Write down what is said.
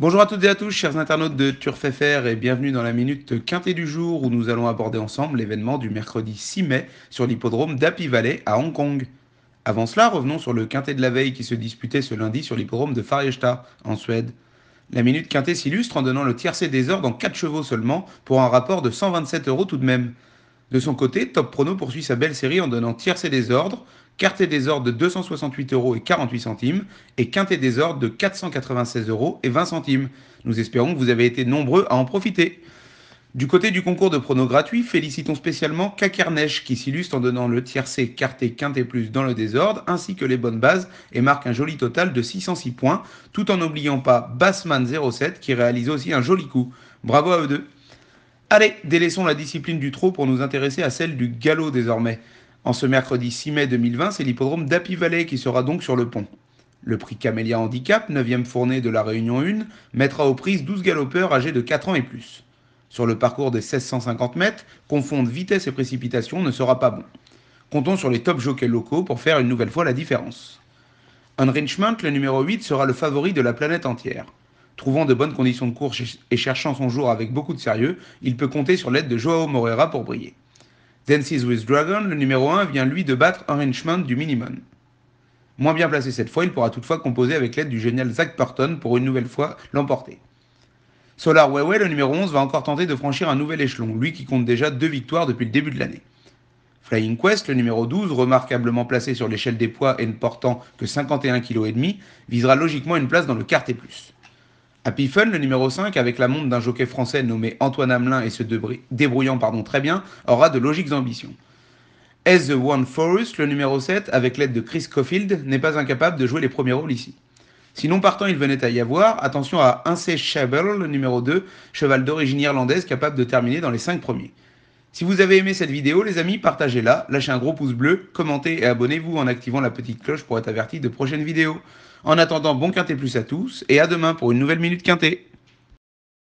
Bonjour à toutes et à tous, chers internautes de Turf et bienvenue dans la minute quintée du jour où nous allons aborder ensemble l'événement du mercredi 6 mai sur l'hippodrome d'Api Valley à Hong Kong. Avant cela, revenons sur le quintet de la veille qui se disputait ce lundi sur l'hippodrome de Farjesta en Suède. La minute quintée s'illustre en donnant le tiercé des heures dans 4 chevaux seulement pour un rapport de 127 euros tout de même. De son côté, Top Prono poursuit sa belle série en donnant tierce et désordre, quart et désordre de 268 euros et 48 centimes, et quinte et désordre de 496 euros et 20 centimes. Nous espérons que vous avez été nombreux à en profiter. Du côté du concours de pronos gratuit, félicitons spécialement Kakernech qui s'illustre en donnant le tiercé, quarté, quinté plus dans le désordre, ainsi que les bonnes bases et marque un joli total de 606 points, tout en n'oubliant pas Bassman07 qui réalise aussi un joli coup. Bravo à eux deux. Allez, délaissons la discipline du trot pour nous intéresser à celle du galop désormais. En ce mercredi 6 mai 2020, c'est l'hippodrome dapi Valley qui sera donc sur le pont. Le prix Camélia Handicap, 9e fournée de la Réunion 1, mettra aux prises 12 galopeurs âgés de 4 ans et plus. Sur le parcours des 1650 mètres, confondre vitesse et précipitation ne sera pas bon. Comptons sur les top jockeys locaux pour faire une nouvelle fois la différence. Enrichment, le numéro 8, sera le favori de la planète entière. Trouvant de bonnes conditions de course et cherchant son jour avec beaucoup de sérieux, il peut compter sur l'aide de Joao Moreira pour briller. Dances with Dragon, le numéro 1, vient lui de battre Enrichment du minimum. Moins bien placé cette fois, il pourra toutefois composer avec l'aide du génial Zach Burton pour une nouvelle fois l'emporter. Solar Weiwei, le numéro 11, va encore tenter de franchir un nouvel échelon, lui qui compte déjà deux victoires depuis le début de l'année. Flying Quest, le numéro 12, remarquablement placé sur l'échelle des poids et ne portant que 51,5 kg, visera logiquement une place dans le quartet plus. Happy Fun, le numéro 5, avec la montre d'un jockey français nommé Antoine Hamelin et se débrouillant pardon, très bien, aura de logiques ambitions. As the One Forest, le numéro 7, avec l'aide de Chris Cofield, n'est pas incapable de jouer les premiers rôles ici. Sinon partant il venait à y avoir, attention à Insatiable, le numéro 2, cheval d'origine irlandaise capable de terminer dans les 5 premiers. Si vous avez aimé cette vidéo, les amis, partagez-la, lâchez un gros pouce bleu, commentez et abonnez-vous en activant la petite cloche pour être averti de prochaines vidéos. En attendant, bon quintet plus à tous et à demain pour une nouvelle minute quintet.